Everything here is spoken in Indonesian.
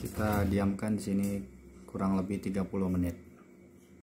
kita diamkan di sini kurang lebih 30 menit